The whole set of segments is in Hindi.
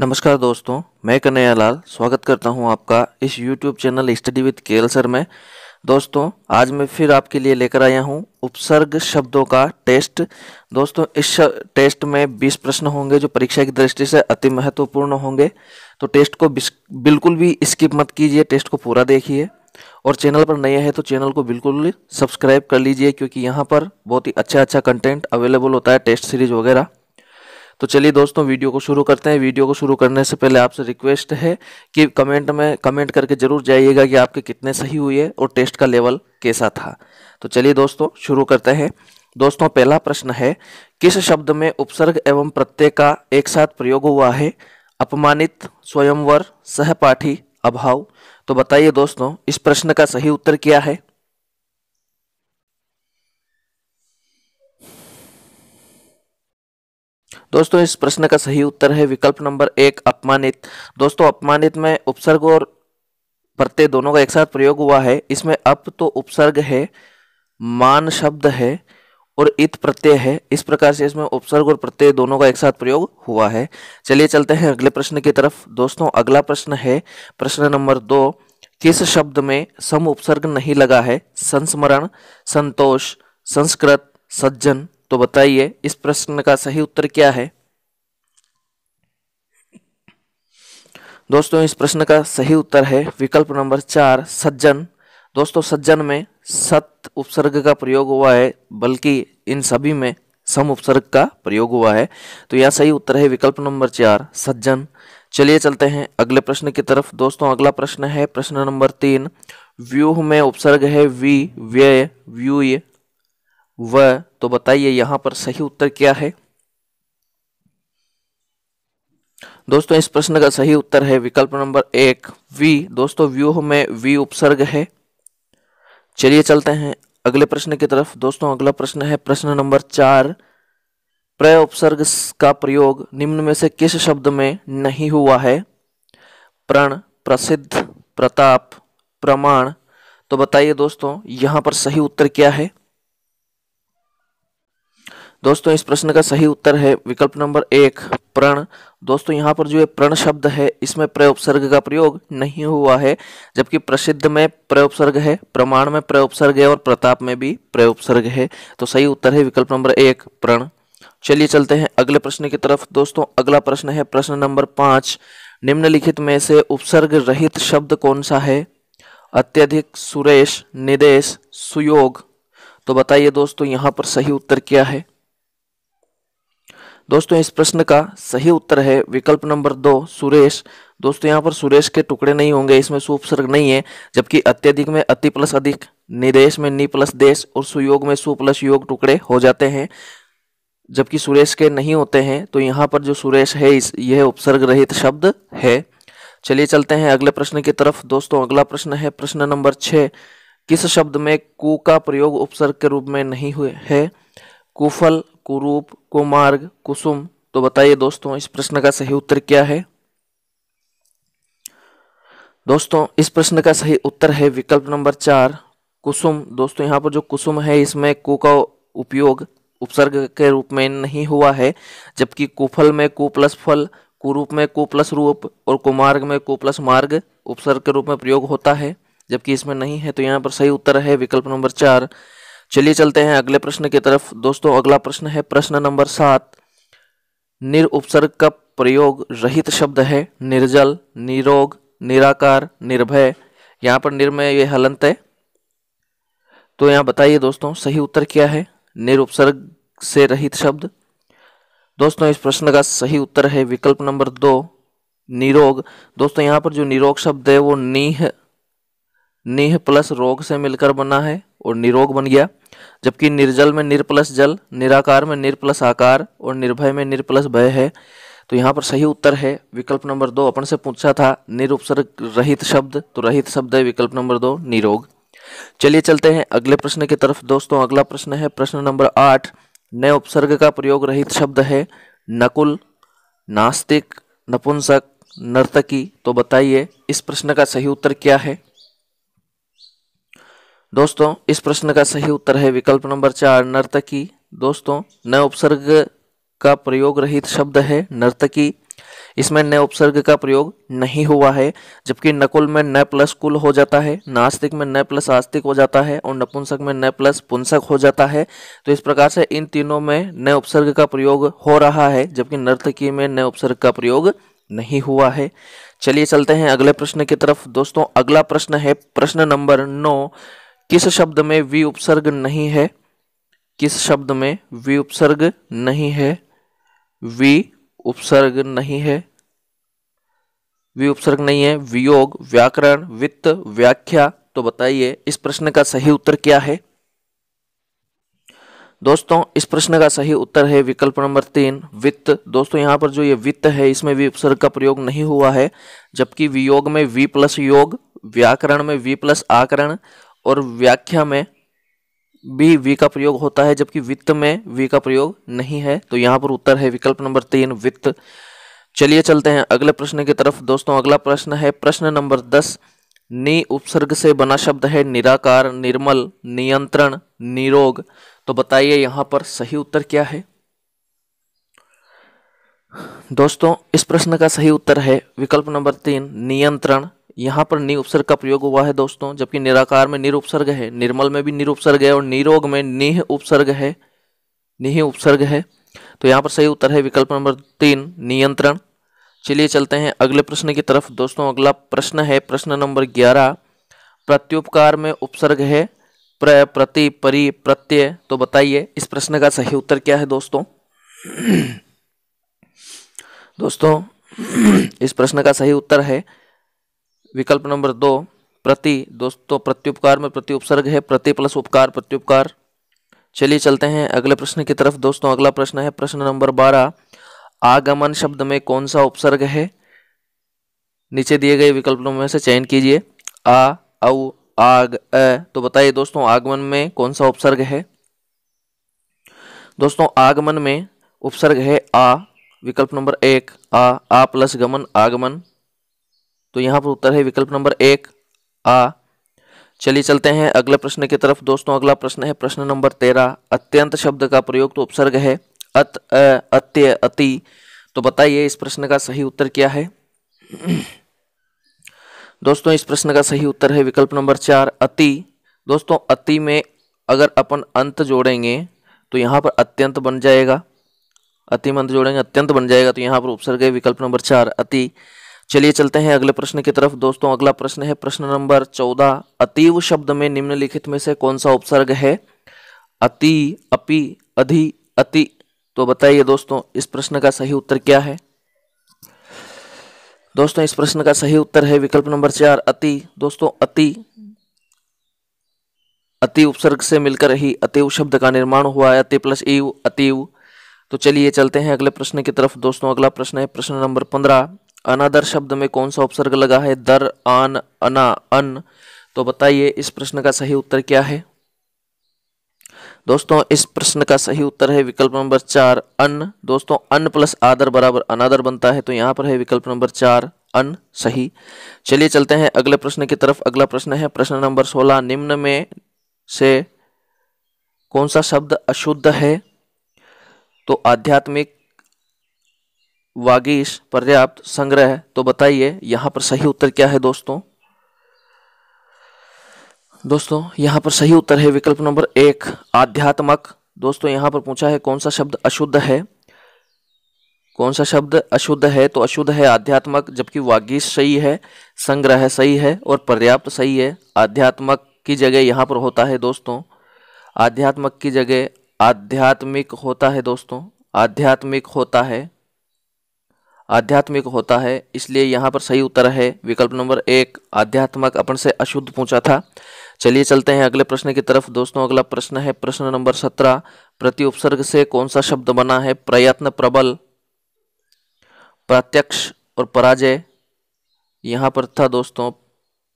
नमस्कार दोस्तों मैं कन्हैया लाल स्वागत करता हूं आपका इस YouTube चैनल स्टडी विद केल सर में दोस्तों आज मैं फिर आपके लिए लेकर आया हूं उपसर्ग शब्दों का टेस्ट दोस्तों इस टेस्ट में 20 प्रश्न होंगे जो परीक्षा की दृष्टि से अति महत्वपूर्ण होंगे तो टेस्ट को बिल्कुल भी स्किप मत कीजिए टेस्ट को पूरा देखिए और चैनल पर नए हैं तो चैनल को बिल्कुल सब्सक्राइब कर लीजिए क्योंकि यहाँ पर बहुत ही अच्छा अच्छा कंटेंट अवेलेबल होता है टेस्ट सीरीज वगैरह तो चलिए दोस्तों वीडियो को शुरू करते हैं वीडियो को शुरू करने से पहले आपसे रिक्वेस्ट है कि कमेंट में कमेंट करके जरूर जाइएगा कि आपके कितने सही हुए और टेस्ट का लेवल कैसा था तो चलिए दोस्तों शुरू करते हैं दोस्तों पहला प्रश्न है किस शब्द में उपसर्ग एवं प्रत्यय का एक साथ प्रयोग हुआ है अपमानित स्वयंवर सहपाठी अभाव तो बताइए दोस्तों इस प्रश्न का सही उत्तर क्या है दोस्तों इस प्रश्न का सही उत्तर है विकल्प नंबर एक अपमानित दोस्तों अपमानित में उपसर्ग और प्रत्यय दोनों का एक साथ प्रयोग हुआ है इसमें अप तो उपसर्ग है मान शब्द है और इत प्रत्यय है इस प्रकार से इसमें उपसर्ग और प्रत्यय दोनों का एक साथ प्रयोग हुआ है चलिए चलते हैं अगले प्रश्न की तरफ दोस्तों अगला प्रश्न है प्रश्न नंबर दो किस शब्द में सम उपसर्ग नहीं लगा है संस्मरण संतोष संस्कृत सज्जन तो बताइए इस प्रश्न का सही उत्तर क्या है दोस्तों इस प्रश्न का सही उत्तर है विकल्प नंबर चार सज्जन दोस्तों सज्जन में सत उपसर्ग का प्रयोग हुआ है बल्कि इन सभी में सम उपसर्ग का प्रयोग हुआ है तो यह सही उत्तर है विकल्प नंबर चार सज्जन चलिए चलते हैं अगले प्रश्न की तरफ दोस्तों अगला प्रश्न है प्रश्न नंबर तीन व्यूह में उपसर्ग है वी व्यय व्यूय व तो बताइए यहां पर सही उत्तर क्या है दोस्तों इस प्रश्न का सही उत्तर है विकल्प नंबर एक वी दोस्तों व्यूह में वी उपसर्ग है चलिए चलते हैं अगले प्रश्न की तरफ दोस्तों अगला प्रश्न है प्रश्न नंबर चार प्रय उपसर्ग का प्रयोग निम्न में से किस शब्द में नहीं हुआ है प्रण प्रसिद्ध प्रताप प्रमाण तो बताइए दोस्तों यहां पर सही उत्तर क्या है दोस्तों इस प्रश्न का सही उत्तर है विकल्प नंबर एक प्रण दोस्तों यहाँ पर जो है प्रण शब्द है इसमें प्रयोपसर्ग का प्रयोग नहीं हुआ है जबकि प्रसिद्ध में प्रयोपसर्ग है प्रमाण में प्रयोपसर्ग है और प्रताप में भी प्रयोपसर्ग है तो सही उत्तर है विकल्प नंबर एक प्रण चलिए चलते हैं अगले प्रश्न की तरफ दोस्तों अगला प्रश्न है प्रश्न नंबर पांच निम्नलिखित में से उपसर्ग रहित शब्द कौन सा है अत्यधिक सुरेश निदेश सुयोग तो बताइए दोस्तों यहाँ पर सही उत्तर क्या है दोस्तों इस प्रश्न का सही उत्तर है विकल्प नंबर दो सुरेश दोस्तों यहाँ पर सुरेश के टुकड़े नहीं होंगे इसमें सुपसर्ग नहीं है जबकि अत्यधिक में अति प्लस अधिक निदेश में नी प्लस देश और सुयोग में सु प्लस योग टुकड़े हो जाते हैं जबकि सुरेश के नहीं होते हैं तो यहाँ पर जो सुरेश है इस यह उपसर्ग रहित शब्द है चलिए चलते हैं अगले प्रश्न की तरफ दोस्तों अगला प्रश्न है प्रश्न नंबर छः किस शब्द में कु का प्रयोग उपसर्ग के रूप में नहीं हुए है कुफल कुरूप कुमार्ग कुसुम तो बताइए दोस्तों इस प्रश्न का सही उत्तर क्या है दोस्तों इस प्रश्न का सही उत्तर है विकल्प नंबर चार कुसुम दोस्तों यहाँ पर जो कुसुम है इसमें कु का उपयोग उपसर्ग के रूप में नहीं हुआ है जबकि कुफल में कु प्लस फल कुरूप में कु प्लस रूप और कुमार्ग में कु प्लस मार्ग उपसर्ग के रूप में प्रयोग होता है जबकि इसमें नहीं है तो यहाँ पर सही उत्तर है विकल्प नंबर चार चलिए चलते हैं अगले प्रश्न की तरफ दोस्तों अगला प्रश्न है प्रश्न नंबर सात उपसर्ग का प्रयोग रहित शब्द है निर्जल निरोग निराकार निर्भय यहाँ पर निर्मय ये हलंत है तो यहाँ बताइए दोस्तों सही उत्तर क्या है निर उपसर्ग से रहित शब्द दोस्तों इस प्रश्न का सही उत्तर है विकल्प नंबर दो निरोग दोस्तों यहाँ पर जो निरोग शब्द है वो नीह निह प्लस रोग से मिलकर बना है और निरोग बन गया जबकि निर्जल में निर प्लस जल निराकार में निर प्लस आकार और निर्भय में निर प्लस भय है तो यहाँ पर सही उत्तर है विकल्प नंबर दो अपन से पूछा था निरुपसर्ग रहित शब्द तो रहित शब्द है विकल्प नंबर दो निरोग चलिए चलते हैं अगले प्रश्न की तरफ दोस्तों अगला प्रश्न है प्रश्न नंबर आठ नए उपसर्ग का प्रयोग रहित शब्द है नकुल नास्तिक नपुंसक नर्तकी तो बताइए इस प्रश्न का सही उत्तर क्या है दोस्तों इस प्रश्न का सही उत्तर है विकल्प नंबर चार नर्तकी दोस्तों न उपसर्ग का प्रयोग रहित शब्द है नर्तकी इसमें न उपसर्ग का प्रयोग नहीं हुआ है जबकि नकुल में न प्लस कुल हो जाता है नास्तिक में न प्लस आस्तिक हो जाता है और नपुंसक में न प्लस पुंसक हो जाता है तो इस प्रकार से इन तीनों में न उपसर्ग का प्रयोग हो रहा है जबकि नर्तकी में न उपसर्ग का प्रयोग नहीं हुआ है चलिए चलते हैं अगले प्रश्न की तरफ दोस्तों अगला प्रश्न है प्रश्न नंबर नौ किस शब्द में वी उपसर्ग नहीं है किस शब्द में वी उपसर्ग नहीं है वी उपसर्ग नहीं है वी उपसर्ग नहीं है वियोग व्याकरण वित्त व्याख्या तो बताइए इस प्रश्न का सही उत्तर क्या है दोस्तों इस प्रश्न का सही उत्तर है विकल्प नंबर तीन वित्त दोस्तों यहां पर जो ये वित्त है इसमें वी उपसर्ग का प्रयोग नहीं हुआ है जबकि वियोग में वी प्लस योग व्याकरण में वी प्लस आकरण और व्याख्या में भी वी का प्रयोग होता है जबकि वित्त में वी का प्रयोग नहीं है तो यहाँ पर उत्तर है विकल्प नंबर तीन वित्त चलिए चलते हैं अगले प्रश्न की तरफ दोस्तों अगला प्रश्न है प्रश्न नंबर दस नी उपसर्ग से बना शब्द है निराकार निर्मल नियंत्रण निरोग तो बताइए यहां पर सही उत्तर क्या है दोस्तों इस प्रश्न का सही उत्तर है विकल्प नंबर तीन नियंत्रण यहाँ पर नि उपसर्ग का प्रयोग हुआ है दोस्तों जबकि निराकार में निरुपसर्ग है निर्मल में भी निरुपसर्ग है और निरोग में निह उपसर्ग है निह उपसर्ग है तो यहाँ पर सही उत्तर है विकल्प नंबर तीन नियंत्रण चलिए चलते हैं अगले प्रश्न की तरफ दोस्तों अगला प्रश्न है प्रश्न नंबर ग्यारह प्रत्युपकार में उपसर्ग है प्र प्रति परि प्रत्यय तो बताइए इस प्रश्न का सही उत्तर क्या है दोस्तों दोस्तों इस प्रश्न का सही उत्तर है विकल्प नंबर दो प्रति दोस्तों प्रत्युपकार में प्रति उपसर्ग है प्रति प्लस उपकार प्रत्युपकार चलिए चलते हैं अगले प्रश्न की तरफ दोस्तों अगला प्रश्न है प्रश्न नंबर बारह आगमन शब्द में कौन सा उपसर्ग है नीचे दिए गए विकल्पों में से चयन कीजिए आ औ आग अ तो बताइए दोस्तों आगमन में कौन सा उपसर्ग है दोस्तों आगमन में उपसर्ग है आ विकल्प नंबर एक आ आ प्लस गमन आगमन तो यहाँ पर उत्तर है विकल्प नंबर एक आ चलिए चलते हैं अगले प्रश्न की तरफ दोस्तों अगला प्रश्न है प्रश्न नंबर तेरह अत्यंत शब्द का प्रयोग तो उपसर्ग है अत अत्य अति तो बताइए इस प्रश्न का सही उत्तर क्या है दोस्तों इस प्रश्न का सही उत्तर है विकल्प नंबर चार अति दोस्तों अति में अगर अपन अंत जोड़ेंगे तो यहाँ पर अत्यंत बन जाएगा अति में अंत जोड़ेंगे अत्यंत बन जाएगा तो यहाँ पर उपसर्ग है विकल्प नंबर चार अति चलिए चलते हैं अगले प्रश्न की तरफ दोस्तों अगला प्रश्न है प्रश्न नंबर चौदह अतीव शब्द में निम्नलिखित में से कौन सा उपसर्ग है अति अपि अधि अति तो बताइए दोस्तों इस प्रश्न का सही उत्तर क्या है दोस्तों इस प्रश्न का सही उत्तर है विकल्प नंबर चार अति दोस्तों अति अति उपसर्ग से मिलकर ही अतिव शब्द का निर्माण हुआ है अति प्लस ईव अतिव तो चलिए चलते हैं अगले प्रश्न की तरफ दोस्तों अगला प्रश्न है प्रश्न नंबर पंद्रह अनादर शब्द में कौन सा उपसर्ग लगा है दर आन अना अन तो बताइए इस प्रश्न का सही उत्तर क्या है दोस्तों इस प्रश्न का सही उत्तर है विकल्प नंबर चार अन दोस्तों अन प्लस आदर बराबर अनादर बनता है तो यहां पर है विकल्प नंबर चार अन सही चलिए चलते हैं अगले प्रश्न की तरफ अगला प्रश्न है प्रश्न नंबर सोलह निम्न में से कौन सा शब्द अशुद्ध है तो आध्यात्मिक वागीश पर्याप्त संग्रह तो बताइए यहाँ पर सही उत्तर क्या है दोस्तों दोस्तों यहाँ पर सही उत्तर है विकल्प नंबर एक आध्यात्मक दोस्तों यहाँ पर पूछा है कौन सा शब्द अशुद्ध है कौन सा शब्द अशुद्ध है तो अशुद्ध है आध्यात्मक जबकि वागीश सही है संग्रह सही है और पर्याप्त सही है आध्यात्मक की जगह यहाँ पर होता है दोस्तों आध्यात्मक की जगह आध्यात्मिक होता है दोस्तों आध्यात्मिक होता है आध्यात्मिक होता है इसलिए यहाँ पर सही उत्तर है विकल्प नंबर एक आध्यात्मक अपन से अशुद्ध पूछा था चलिए चलते हैं अगले प्रश्न की तरफ दोस्तों अगला प्रश्न है प्रश्न नंबर सत्रह प्रति उपसर्ग से कौन सा शब्द बना है प्रयत्न प्रबल प्रत्यक्ष और पराजय यहाँ पर था दोस्तों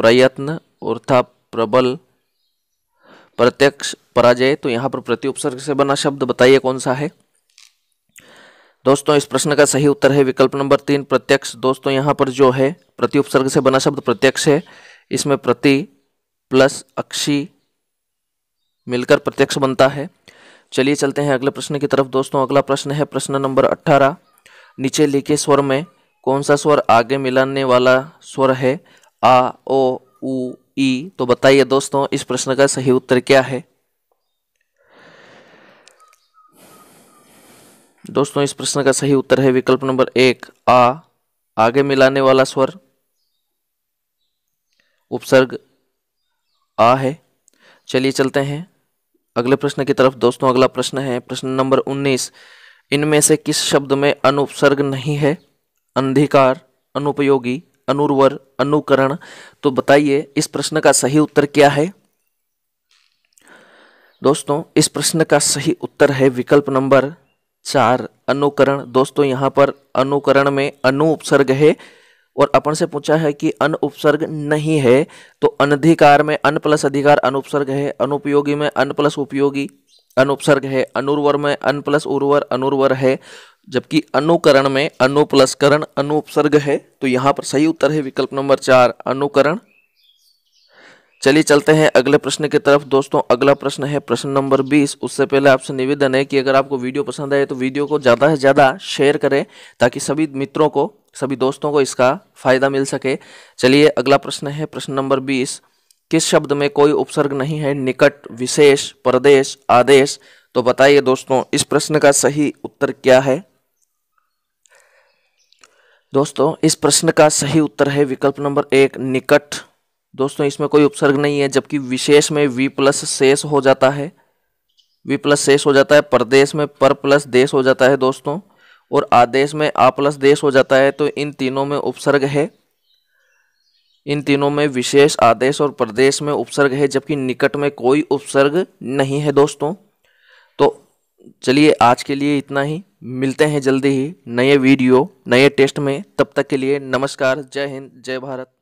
प्रयत्न और था प्रबल प्रत्यक्ष पराजय तो यहाँ पर प्रति उपसर्ग से बना शब्द बताइए कौन सा है दोस्तों इस प्रश्न का सही उत्तर है विकल्प नंबर तीन प्रत्यक्ष दोस्तों यहाँ पर जो है प्रति उपसर्ग से बना शब्द प्रत्यक्ष है इसमें प्रति प्लस अक्षी मिलकर प्रत्यक्ष बनता है चलिए चलते हैं अगले प्रश्न की तरफ दोस्तों अगला प्रश्न है प्रश्न नंबर अट्ठारह नीचे लिखे स्वर में कौन सा स्वर आगे मिलाने वाला स्वर है आ ओ ऊ ई तो बताइए दोस्तों इस प्रश्न का सही उत्तर क्या है दोस्तों इस प्रश्न का सही उत्तर है विकल्प नंबर एक आ आगे मिलाने वाला स्वर उपसर्ग आ है चलिए चलते हैं अगले प्रश्न की तरफ दोस्तों अगला प्रश्न है प्रश्न नंबर 19 इनमें से किस शब्द में अनुपसर्ग नहीं है अंधिकार अनुपयोगी अनुर्वर अनुकरण तो बताइए इस प्रश्न का सही उत्तर क्या है दोस्तों इस प्रश्न का सही उत्तर है विकल्प नंबर चार अनुकरण दोस्तों यहाँ पर अनुकरण में अनु उपसर्ग है और अपन से पूछा है कि अन उपसर्ग नहीं है तो अनधिकार में अन प्लस अधिकार अनुपसर्ग है अनुपयोगी में अन प्लस उपयोगी अनुपसर्ग है अनुर्वर में अन प्लस उर्वर अनुर्वर है जबकि अनुकरण में अनुप्लसकरण करण अनुपसर्ग है तो यहाँ पर सही उत्तर है विकल्प नंबर चार अनुकरण चलिए चलते हैं अगले प्रश्न की तरफ दोस्तों अगला प्रश्न है प्रश्न नंबर 20 उससे पहले आपसे निवेदन है कि अगर आपको वीडियो पसंद आए तो वीडियो को ज़्यादा से ज़्यादा शेयर करें ताकि सभी मित्रों को सभी दोस्तों को इसका फायदा मिल सके चलिए अगला प्रश्न है प्रश्न नंबर बीस किस शब्द में कोई उपसर्ग नहीं है निकट विशेष प्रदेश आदेश तो बताइए दोस्तों इस प्रश्न का सही उत्तर क्या है दोस्तों इस प्रश्न का सही उत्तर है विकल्प नंबर एक निकट दोस्तों इसमें कोई उपसर्ग नहीं है जबकि विशेष में वी प्लस शेष हो जाता है वी प्लस शेष हो जाता है परदेश में पर प्लस देश हो जाता है दोस्तों और आदेश में आ प्लस देश हो जाता है तो इन तीनों में उपसर्ग है इन तीनों में विशेष आदेश और प्रदेश में उपसर्ग है जबकि निकट में कोई उपसर्ग नहीं है दोस्तों तो चलिए आज के लिए इतना ही मिलते हैं जल्दी ही नए वीडियो नए टेस्ट में तब तक के लिए नमस्कार जय हिंद जय भारत